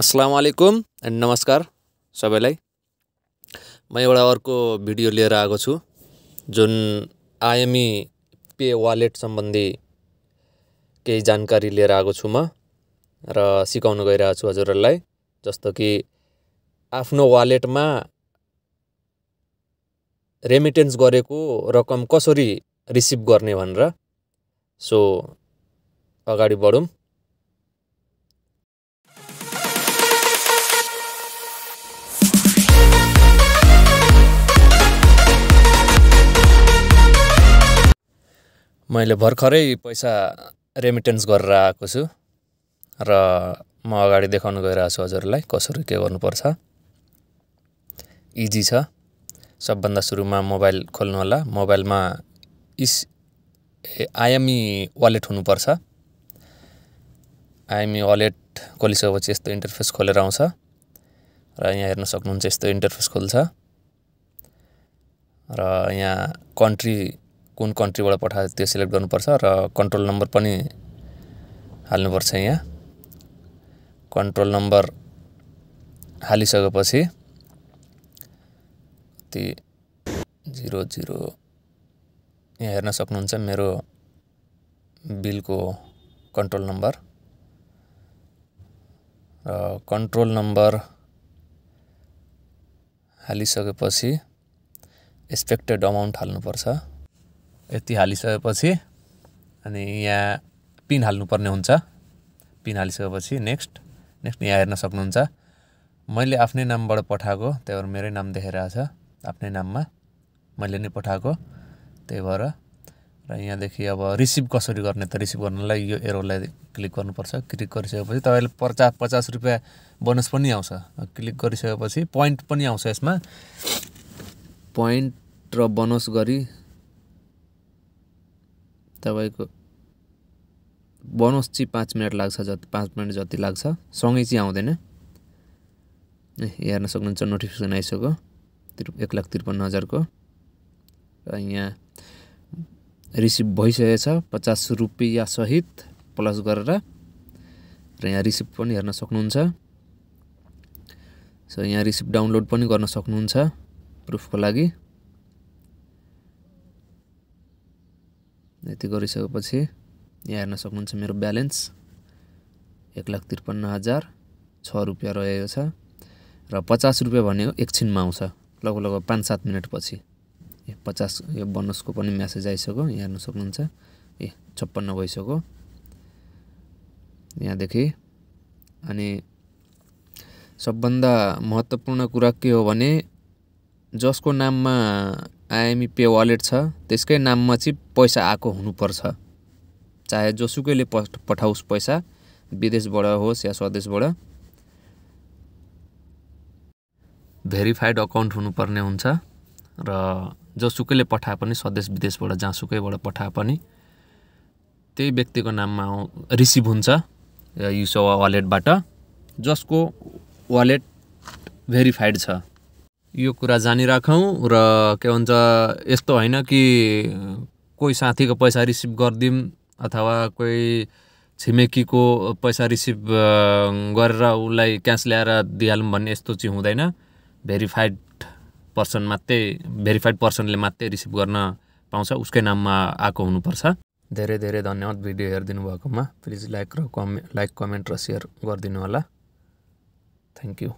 असलम वालेकुम एन्ड नमस्कार सबैलाई म एउटा अर्को भिडियो लिएर आएको छु जुन आइएमई पे वालेट सम्बन्धी केही जानकारी लिएर आएको छु म र सिकाउन गइरहेको छु हजुरहरूलाई जस्तो कि आफ्नो वालेटमा रेमिटेन्स गरेको रकम कसरी रिसिभ गर्ने भनेर सो अगाडि बढौँ मैले भर्खरै पैसा रेमिटेन्स गरेर आएको छु र म अगाडि देखाउन गइरहेको छु हजुरलाई कसरी के गर्नुपर्छ इजी छ सबभन्दा सुरुमा मोबाइल खोल्नु होला मोबाइलमा इस आइएमई वालेट हुनुपर्छ आइएमई वालेट खोलिसकेपछि यस्तो इन्टरफेस खोलेर आउँछ र यहाँ हेर्न सक्नुहुन्छ यस्तो इन्टरफेस खोल्छ र यहाँ कन्ट्री कुन कन्ट्रीबाट पठाएको त्यो सिलेक्ट गर्नुपर्छ र कन्ट्रोल नम्बर पनि हाल्नुपर्छ यहाँ कन्ट्रोल नम्बर हालिसकेपछि ती जिरो जिरो यहाँ हेर्न सक्नुहुन्छ मेरो बिलको कन्ट्रोल नम्बर र कन्ट्रोल नम्बर हालिसकेपछि एक्सपेक्टेड अमाउन्ट हाल्नुपर्छ यति हालिसकेपछि अनि यहाँ पिन हाल्नुपर्ने हुन्छ पिन हालिसकेपछि नेक्स्ट नेक्स्ट यहाँ हेर्न सक्नुहुन्छ मैले आफ्नै नामबाट पठाएको त्यही भएर मेरै नाम देखाइरहेको छ आफ्नै नाममा मैले नै पठाएको त्यही भएर र यहाँदेखि अब रिसिभ कसरी गर्ने त रिसिभ गर्नलाई यो एरोलाई क्लिक गर्नुपर्छ क्लिक गरिसकेपछि तपाईँले पचा पचास रुपियाँ बोनस पनि आउँछ क्लिक गरिसकेपछि पोइन्ट पनि आउँछ यसमा पोइन्ट र बोनस गरी तपाईँको बनोस् चाहिँ पाँच मिनट लाग्छ जति पाँच मिनट जति लाग्छ सँगै चाहिँ आउँदैन ए हेर्न सक्नुहुन्छ नोटिफिकेसन आइसक्यो त्रि एक लाख त्रिपन्न हजारको र यहाँ रिसिभ भइसकेको छ पचास रुपियाँ सहित प्लस गरेर र यहाँ रिसिभ पनि हेर्न सक्नुहुन्छ सो यहाँ रिसिभ डाउनलोड पनि गर्न सक्नुहुन्छ प्रुफको लागि यति गरिसकेपछि यहाँ हेर्न सक्नुहुन्छ मेरो ब्यालेन्स एक लाख त्रिपन्न हजार छ रुपियाँ रहेको छ र पचास रुपियाँ भनेको एकछिनमा आउँछ लगभग लगभग पाँच सात मिनटपछि ए पचास यो बोनसको पनि म्यासेज आइसक्यो यहाँ हेर्न सक्नुहुन्छ ए छप्पन्न भइसक्यो यहाँदेखि अनि सबभन्दा महत्त्वपूर्ण कुरा के हो भने जसको नाममा आइएमई पे वालेट छ त्यसकै नाममा चाहिँ पैसा आएको हुनुपर्छ चाहे जोसुकैले प पठाओस् पैसा विदेशबाट होस् या स्वदेशबाट भेरिफाइड अकाउन्ट हुनुपर्ने हुन्छ र जोसुकैले पठाए पनि स्वदेश विदेशबाट जहाँसुकैबाट पठाए पनि त्यही व्यक्तिको नाममा रिसिभ हुन्छ युसो वालेटबाट जसको वालेट भेरिफाइड छ यो कुरा जानिराखौँ र के भन्छ यस्तो होइन कि कोही साथीको पैसा रिसिभ गरिदिउँ अथवा कोही छिमेकीको पैसा रिसिभ गरेर उसलाई क्यास ल्याएर दिइहालौँ भन्ने यस्तो चाहिँ हुँदैन भेरिफाइड पर्सन मात्रै भेरिफाइड पर्सनले मात्रै रिसिभ गर्न पाउँछ उसकै नाममा आएको हुनुपर्छ धेरै धेरै धन्यवाद भिडियो हेरिदिनु भएकोमा प्लिज लाइक र कमे लाइक कमेन्ट र सेयर गरिदिनु होला थ्याङ्क यू